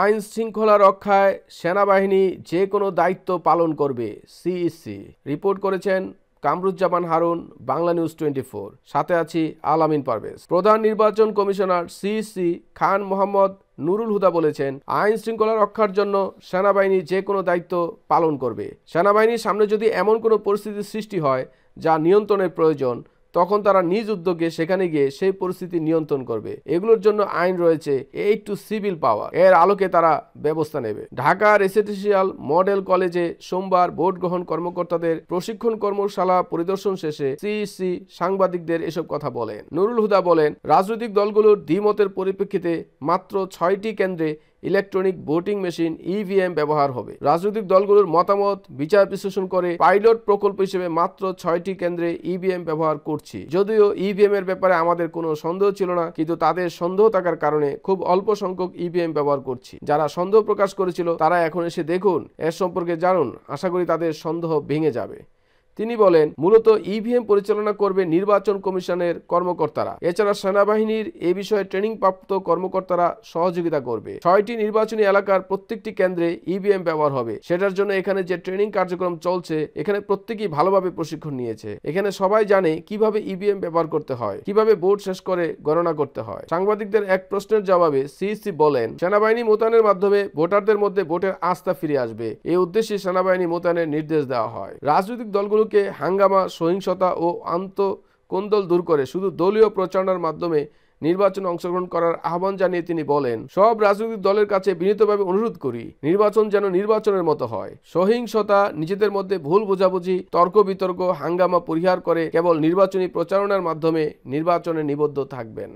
আইন শৃঙ্খলা রক্ষায় সেনাবাহিনী যে কোনো দায়িত্ব পালন করবে সিইসি e রিপোর্ট করেছেন কামরুজ্জামান হারুন বাংলা নিউজ টোয়েন্টি সাথে আছি আলামিন পারভেজ প্রধান নির্বাচন commissioner CEC e Khan Mohammad Nurul Huda বলেছেন আইন শৃঙ্খলা রক্ষার জন্য সেনাবাহিনী যে কোনো দায়িত্ব পালন করবে সেনাবাহিনীর সামনে যদি এমন কোনো পরিস্থিতির সৃষ্টি হয় যা নিয়ন্ত্রণের প্রয়োজন তখন তারা নিজ উদ্যোগে সেখানে গিয়ে সেই পরিস্থিতি নিয়ন্ত্রণ করবে এগুলোর জন্য আইন রয়েছে এইট টু সিভিল পাওয়ার এর আলোকে তারা ব্যবস্থা নেবে ঢাকা রেসিডেন্সিয়াল মডেল কলেজে সোমবার ভোট গ্রহণ কর্মকর্তাদের প্রশিক্ষণ কর্মশালা পরিদর্শন শেষে সিইসি সাংবাদিকদের এসব কথা বলেন নুরুল হুদা বলেন রাজনৈতিক দলগুলোর দ্বিমতের পরিপ্রেক্ষিতে মাত্র ছয়টি কেন্দ্রে electronic voting machine EVM e ব্যবহার হবে রাজনৈতিক দলগুলোর মতামত বিচার বিশ্লেষণ করে পাইলট প্রকল্প হিসেবে মাত্র ছয়টি কেন্দ্রে ইভিএম e ব্যবহার করছি যদিও ইভিএম e এর ব্যাপারে আমাদের কোনো সন্দেহ ছিল না কিন্তু তাদের সন্দেহ থাকার কারণে খুব অল্প সংখ্যক ইভিএম ব্যবহার করছি যারা সন্দেহ প্রকাশ করেছিল তারা এখন এসে দেখুন এর সম্পর্কে জানুন আশা করি তাদের সন্দেহ ভেঙে যাবে তিনি বলেন মূলত ইভিএম e পরিচালনা করবে নির্বাচন কমিশনের কর্মকর্তারা এছাড়া সেনাবাহিনীর এ বিষয়ে ট্রেনিং প্রাপ্ত কর্মকর্তারা সহযোগিতা করবে ছয়টি নির্বাচনী এলাকার প্রত্যেকটি কেন্দ্রে ইভিএম e ব্যবহার হবে সেটার জন্য এখানে যে ট্রেনিং কার্যক্রম চলছে এখানে প্রত্যেকেই ভালোভাবে প্রশিক্ষণ নিয়েছে এখানে সবাই জানে কিভাবে ইভিএম e ব্যবহার করতে হয় কিভাবে ভোট শেষ করে গণনা করতে হয় সাংবাদিকদের এক প্রশ্নের জবাবে সিইসি বলেন সেনাবাহিনী মোতায়েনের মাধ্যমে ভোটারদের মধ্যে ভোটের আস্থা ফিরে আসবে এই উদ্দেশ্যে সেনাবাহিনী মোতায়েনের নির্দেশ দেওয়া হয় রাজনৈতিক দলগুলোকে আন্দোলনকে হাঙ্গামা সহিংসতা ও আন্তকন্দল দূর করে শুধু দলীয় প্রচারণার মাধ্যমে নির্বাচনে অংশগ্রহণ করার আহ্বান জানিয়ে তিনি বলেন সব রাজনৈতিক দলের কাছে বিনীতভাবে অনুরোধ করি নির্বাচন যেন নির্বাচনের মতো হয় সহিংসতা নিজেদের মধ্যে ভুল বোঝাবুঝি তর্ক বিতর্ক হাঙ্গামা পরিহার করে কেবল নির্বাচনী প্রচারণার মাধ্যমে নির্বাচনে নিবদ্ধ থাকবেন